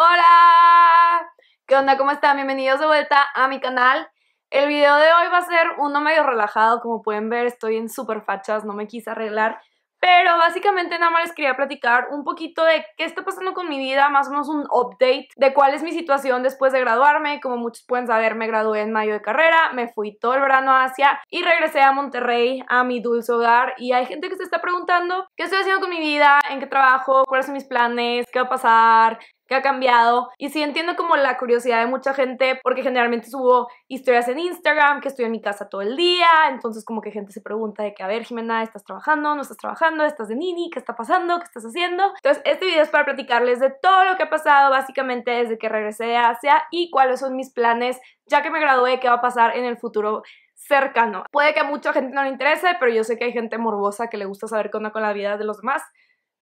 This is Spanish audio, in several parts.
Hola, ¿qué onda? ¿Cómo están? Bienvenidos de vuelta a mi canal. El video de hoy va a ser uno medio relajado, como pueden ver estoy en super fachas, no me quise arreglar, pero básicamente nada más les quería platicar un poquito de qué está pasando con mi vida, más o menos un update de cuál es mi situación después de graduarme. Como muchos pueden saber, me gradué en mayo de carrera, me fui todo el verano a Asia y regresé a Monterrey, a mi dulce hogar. Y hay gente que se está preguntando qué estoy haciendo con mi vida, en qué trabajo, cuáles son mis planes, qué va a pasar, que ha cambiado. Y sí entiendo como la curiosidad de mucha gente, porque generalmente subo historias en Instagram, que estoy en mi casa todo el día, entonces como que gente se pregunta de que, a ver, Jimena, ¿estás trabajando? ¿No estás trabajando? ¿Estás de Nini? ¿Qué está pasando? ¿Qué estás haciendo? Entonces este video es para platicarles de todo lo que ha pasado básicamente desde que regresé de Asia y cuáles son mis planes ya que me gradué, qué va a pasar en el futuro cercano. Puede que a mucha gente no le interese, pero yo sé que hay gente morbosa que le gusta saber qué onda con la vida de los demás.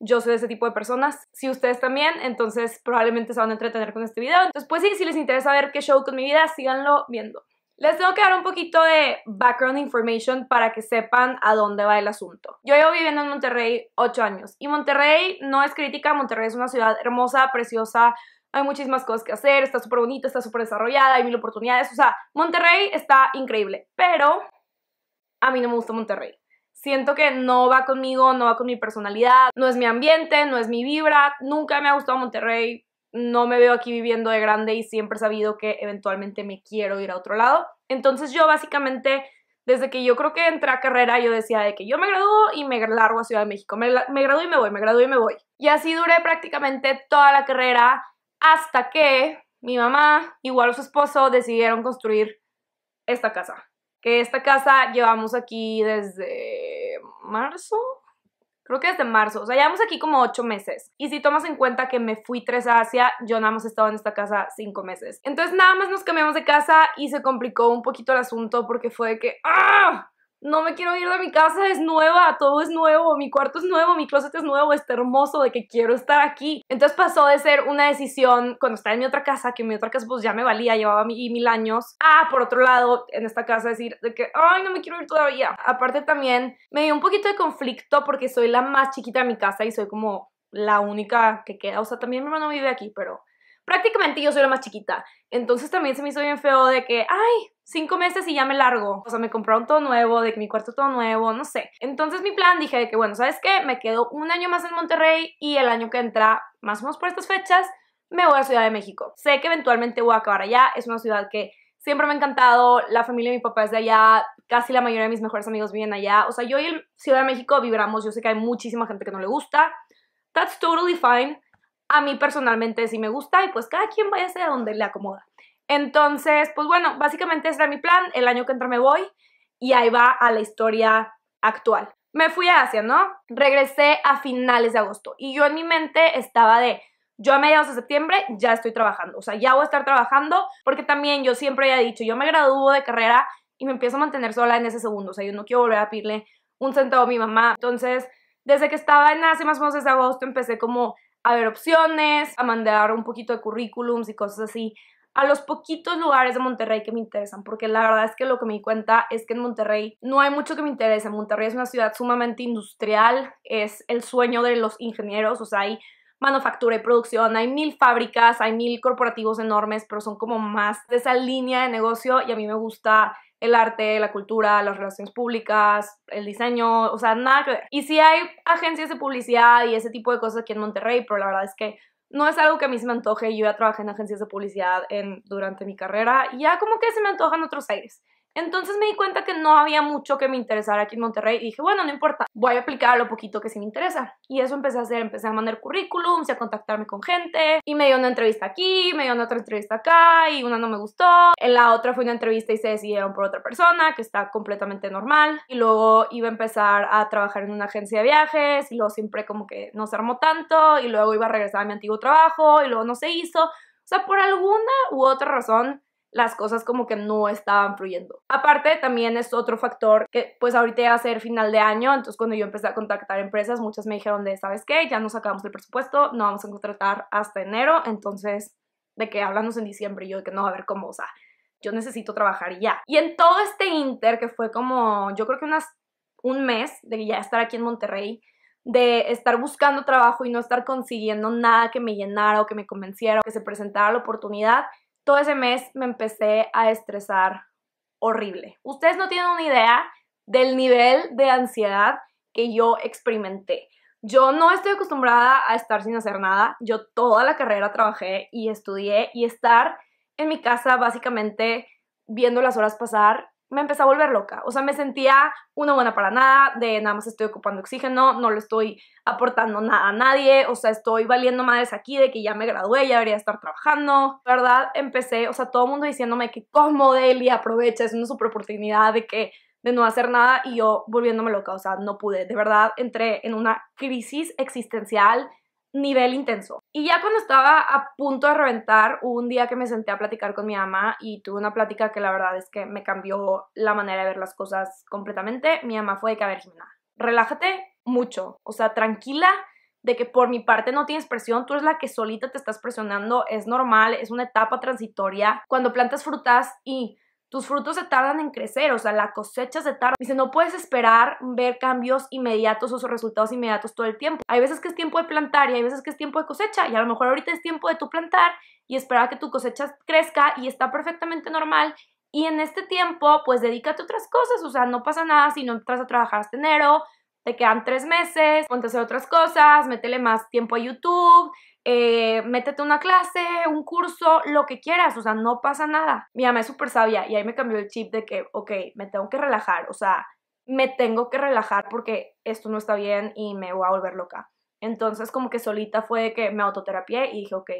Yo soy de ese tipo de personas. Si ustedes también, entonces probablemente se van a entretener con este video. Entonces, pues sí, si les interesa ver qué show con mi vida, síganlo viendo. Les tengo que dar un poquito de background information para que sepan a dónde va el asunto. Yo llevo viviendo en Monterrey 8 años y Monterrey no es crítica, Monterrey es una ciudad hermosa, preciosa, hay muchísimas cosas que hacer, está súper bonita, está súper desarrollada, hay mil oportunidades, o sea, Monterrey está increíble, pero a mí no me gusta Monterrey siento que no va conmigo, no va con mi personalidad, no es mi ambiente, no es mi vibra, nunca me ha gustado Monterrey, no me veo aquí viviendo de grande y siempre he sabido que eventualmente me quiero ir a otro lado. Entonces yo básicamente, desde que yo creo que entré a carrera, yo decía de que yo me graduo y me largo a Ciudad de México, me, gradúo y me voy, me gradúo y me voy. Y así duré prácticamente toda la carrera hasta que mi mamá, igual su esposo, decidieron construir esta casa. Esta casa llevamos aquí desde marzo, creo que desde marzo, o sea, llevamos aquí como ocho meses. Y si tomas en cuenta que me fui tres a Asia, yo nada más he estado en esta casa cinco meses. Entonces nada más nos cambiamos de casa y se complicó un poquito el asunto porque fue que ¡ah! no me quiero ir de mi casa, es nueva, todo es nuevo, mi cuarto es nuevo, mi closet es nuevo, está hermoso, de que quiero estar aquí. Entonces pasó de ser una decisión cuando estaba en mi otra casa, que mi otra casa pues ya me valía, llevaba mil años, Ah, por otro lado en esta casa decir de que, ay, no me quiero ir todavía. Aparte también me dio un poquito de conflicto porque soy la más chiquita de mi casa y soy como la única que queda. O sea, también mi hermano vive aquí, pero prácticamente yo soy la más chiquita. Entonces también se me hizo bien feo de que, ay, cinco meses y ya me largo. O sea, me compraron todo nuevo, de que mi cuarto todo nuevo, no sé. Entonces mi plan dije de que, bueno, ¿sabes qué? Me quedo un año más en Monterrey y el año que entra, más o menos por estas fechas, me voy a Ciudad de México. Sé que eventualmente voy a acabar allá, es una ciudad que siempre me ha encantado, la familia de mi papá es de allá, casi la mayoría de mis mejores amigos viven allá. O sea, yo y Ciudad de México vibramos, yo sé que hay muchísima gente que no le gusta. That's totally fine a mí personalmente sí me gusta y pues cada quien vaya a donde le acomoda. Entonces, pues bueno, básicamente ese era mi plan, el año que entra me voy y ahí va a la historia actual. Me fui a Asia, ¿no? Regresé a finales de agosto y yo en mi mente estaba de, yo a mediados de septiembre ya estoy trabajando, o sea, ya voy a estar trabajando porque también yo siempre he dicho, yo me gradúo de carrera y me empiezo a mantener sola en ese segundo, o sea, yo no quiero volver a pedirle un centavo a mi mamá. Entonces, desde que estaba en Asia, más o menos agosto, empecé como a ver opciones, a mandar un poquito de currículums y cosas así a los poquitos lugares de Monterrey que me interesan, porque la verdad es que lo que me di cuenta es que en Monterrey no hay mucho que me interese. Monterrey es una ciudad sumamente industrial, es el sueño de los ingenieros, o sea, hay manufactura y producción, hay mil fábricas, hay mil corporativos enormes, pero son como más de esa línea de negocio y a mí me gusta el arte, la cultura, las relaciones públicas, el diseño, o sea, nada que Y si hay agencias de publicidad y ese tipo de cosas aquí en Monterrey, pero la verdad es que no es algo que a mí se me antoje. Yo ya trabajé en agencias de publicidad durante mi carrera y ya como que se me antojan otros aires. Entonces me di cuenta que no había mucho que me interesara aquí en Monterrey y dije, bueno, no importa, voy a aplicar lo poquito que sí me interesa. Y eso empecé a hacer, empecé a mandar currículums, a contactarme con gente y me dio una entrevista aquí, me dio otra entrevista acá y una no me gustó. En la otra fue una entrevista y se decidieron por otra persona, que está completamente normal. Y luego iba a empezar a trabajar en una agencia de viajes y luego siempre como que no se armó tanto y luego iba a regresar a mi antiguo trabajo y luego no se hizo. O sea, por alguna u otra razón las cosas como que no estaban fluyendo. Aparte, también es otro factor que pues ahorita iba a ser final de año, entonces cuando yo empecé a contactar empresas, muchas me dijeron de, ¿sabes qué? Ya nos acabamos el presupuesto, no vamos a contratar hasta enero, entonces de que hablamos en diciembre y yo de que no, a ver cómo, o sea, yo necesito trabajar ya. Y en todo este inter, que fue como, yo creo que unas, un mes de ya estar aquí en Monterrey, de estar buscando trabajo y no estar consiguiendo nada que me llenara o que me convenciera o que se presentara la oportunidad, todo ese mes me empecé a estresar horrible. Ustedes no tienen una idea del nivel de ansiedad que yo experimenté. Yo no estoy acostumbrada a estar sin hacer nada. Yo toda la carrera trabajé y estudié y estar en mi casa básicamente viendo las horas pasar me empecé a volver loca. O sea, me sentía una buena para nada, de nada más estoy ocupando oxígeno, no le estoy aportando nada a nadie, o sea, estoy valiendo madres aquí de que ya me gradué, ya debería estar trabajando. De verdad, empecé, o sea, todo el mundo diciéndome que como Deli, aprovecha, es una super oportunidad de que de no hacer nada y yo volviéndome loca, o sea, no pude. De verdad, entré en una crisis existencial nivel intenso. Y ya cuando estaba a punto de reventar, un día que me senté a platicar con mi ama y tuve una plática que la verdad es que me cambió la manera de ver las cosas completamente. Mi ama fue de que, a ver, relájate mucho, o sea, tranquila de que por mi parte no tienes presión, tú eres la que solita te estás presionando, es normal, es una etapa transitoria. Cuando plantas frutas y tus frutos se tardan en crecer, o sea, la cosecha se tarda. Dice, no puedes esperar ver cambios inmediatos o resultados inmediatos todo el tiempo. Hay veces que es tiempo de plantar y hay veces que es tiempo de cosecha y a lo mejor ahorita es tiempo de tu plantar y esperar a que tu cosecha crezca y está perfectamente normal. Y en este tiempo, pues dedícate a otras cosas, o sea, no pasa nada si no entras a trabajar hasta enero, te quedan tres meses, ponte a hacer otras cosas, métele más tiempo a YouTube, eh, métete una clase, un curso, lo que quieras, o sea, no pasa nada. Mi mamá es súper sabia y ahí me cambió el chip de que, ok, me tengo que relajar, o sea, me tengo que relajar porque esto no está bien y me voy a volver loca. Entonces como que solita fue que me autoterapié y dije, ok,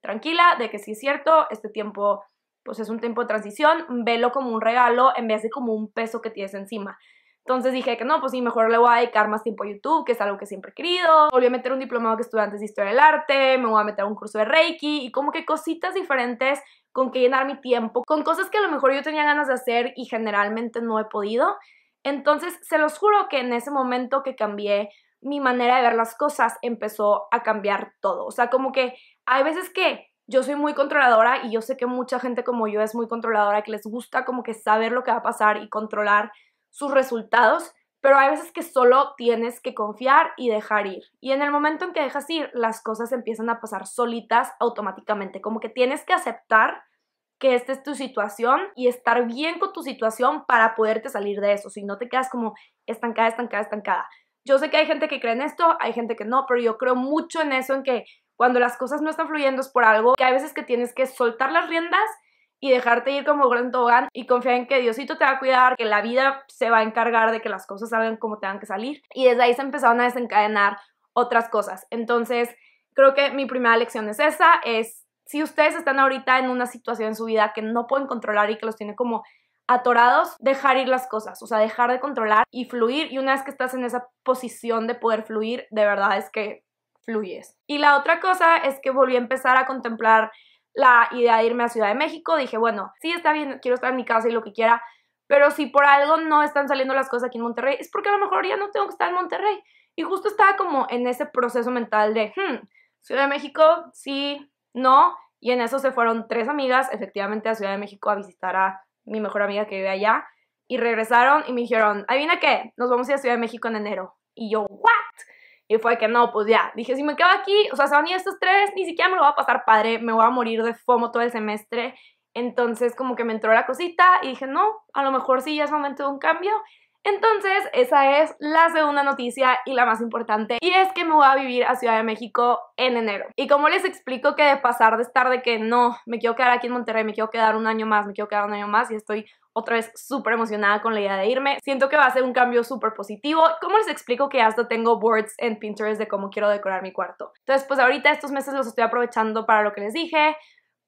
tranquila, de que sí es cierto, este tiempo pues es un tiempo de transición, velo como un regalo en vez de como un peso que tienes encima. Entonces dije que no, pues sí, mejor le voy a dedicar más tiempo a YouTube, que es algo que siempre he querido. Volví a meter un diplomado que estudiantes antes de Historia del Arte, me voy a meter a un curso de Reiki y como que cositas diferentes con que llenar mi tiempo, con cosas que a lo mejor yo tenía ganas de hacer y generalmente no he podido. Entonces, se los juro que en ese momento que cambié mi manera de ver las cosas, empezó a cambiar todo. O sea, como que hay veces que yo soy muy controladora y yo sé que mucha gente como yo es muy controladora, que les gusta como que saber lo que va a pasar y controlar sus resultados, pero hay veces que solo tienes que confiar y dejar ir. Y en el momento en que dejas ir, las cosas empiezan a pasar solitas automáticamente, como que tienes que aceptar que esta es tu situación y estar bien con tu situación para poderte salir de eso, si no te quedas como estancada, estancada, estancada. Yo sé que hay gente que cree en esto, hay gente que no, pero yo creo mucho en eso, en que cuando las cosas no están fluyendo es por algo, que hay veces que tienes que soltar las riendas y dejarte ir como gran tobogán y confiar en que Diosito te va a cuidar, que la vida se va a encargar de que las cosas salgan como tengan que salir. Y desde ahí se empezaron a desencadenar otras cosas. Entonces, creo que mi primera lección es esa, es si ustedes están ahorita en una situación en su vida que no pueden controlar y que los tiene como atorados, dejar ir las cosas, o sea, dejar de controlar y fluir. Y una vez que estás en esa posición de poder fluir, de verdad es que fluyes. Y la otra cosa es que volví a empezar a contemplar la idea de irme a Ciudad de México, dije, bueno, sí está bien, quiero estar en mi casa y lo que quiera, pero si por algo no están saliendo las cosas aquí en Monterrey, es porque a lo mejor ya no tengo que estar en Monterrey. Y justo estaba como en ese proceso mental de, hmm, Ciudad de México, sí, no, y en eso se fueron tres amigas efectivamente a Ciudad de México a visitar a mi mejor amiga que vive allá. Y regresaron y me dijeron, adivina qué, nos vamos a ir a Ciudad de México en enero. Y yo, ¿what? Y fue que no, pues ya. Dije, si me quedo aquí, o sea, se van estos tres, ni siquiera me lo va a pasar padre, me voy a morir de fomo todo el semestre. Entonces como que me entró la cosita y dije, no, a lo mejor sí ya es momento de un cambio. Entonces, esa es la segunda noticia y la más importante, y es que me voy a vivir a Ciudad de México en enero. Y como les explico que de pasar de estar de que no, me quiero quedar aquí en Monterrey, me quiero quedar un año más, me quiero quedar un año más, y estoy otra vez súper emocionada con la idea de irme. Siento que va a ser un cambio súper positivo. Como les explico que hasta tengo boards en Pinterest de cómo quiero decorar mi cuarto? Entonces, pues ahorita estos meses los estoy aprovechando para lo que les dije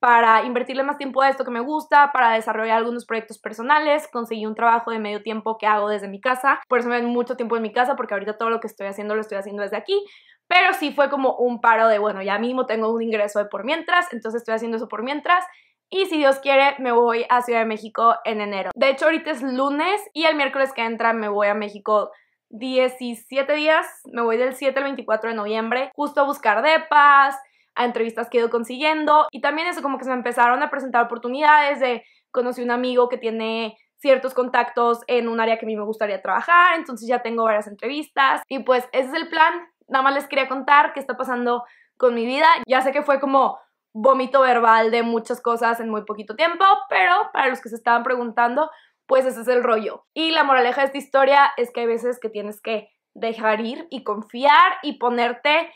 para invertirle más tiempo a esto que me gusta, para desarrollar algunos proyectos personales, conseguí un trabajo de medio tiempo que hago desde mi casa, por eso me ven mucho tiempo en mi casa porque ahorita todo lo que estoy haciendo lo estoy haciendo desde aquí, pero sí fue como un paro de, bueno, ya mismo tengo un ingreso de por mientras, entonces estoy haciendo eso por mientras. Y si Dios quiere, me voy a Ciudad de México en enero. De hecho, ahorita es lunes y el miércoles que entra me voy a México 17 días. Me voy del 7 al 24 de noviembre, justo a buscar depas, entrevistas que he ido consiguiendo y también eso como que se me empezaron a presentar oportunidades de conocí un amigo que tiene ciertos contactos en un área que a mí me gustaría trabajar, entonces ya tengo varias entrevistas y pues ese es el plan, nada más les quería contar qué está pasando con mi vida, ya sé que fue como vómito verbal de muchas cosas en muy poquito tiempo, pero para los que se estaban preguntando, pues ese es el rollo. Y la moraleja de esta historia es que hay veces que tienes que dejar ir y confiar y ponerte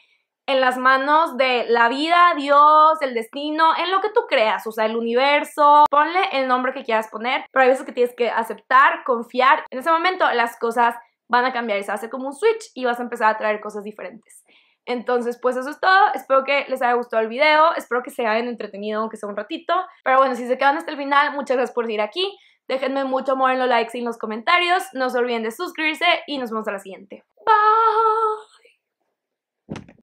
en las manos de la vida, Dios, el destino, en lo que tú creas, o sea, el universo, ponle el nombre que quieras poner, pero hay veces que tienes que aceptar, confiar. En ese momento las cosas van a cambiar y se hace como un switch y vas a empezar a traer cosas diferentes. Entonces, pues eso es todo. Espero que les haya gustado el video, espero que se hayan entretenido, aunque sea un ratito. Pero bueno, si se quedan hasta el final, muchas gracias por ir aquí. Déjenme mucho amor en los likes y en los comentarios. No se olviden de suscribirse y nos vemos a la siguiente. Bye.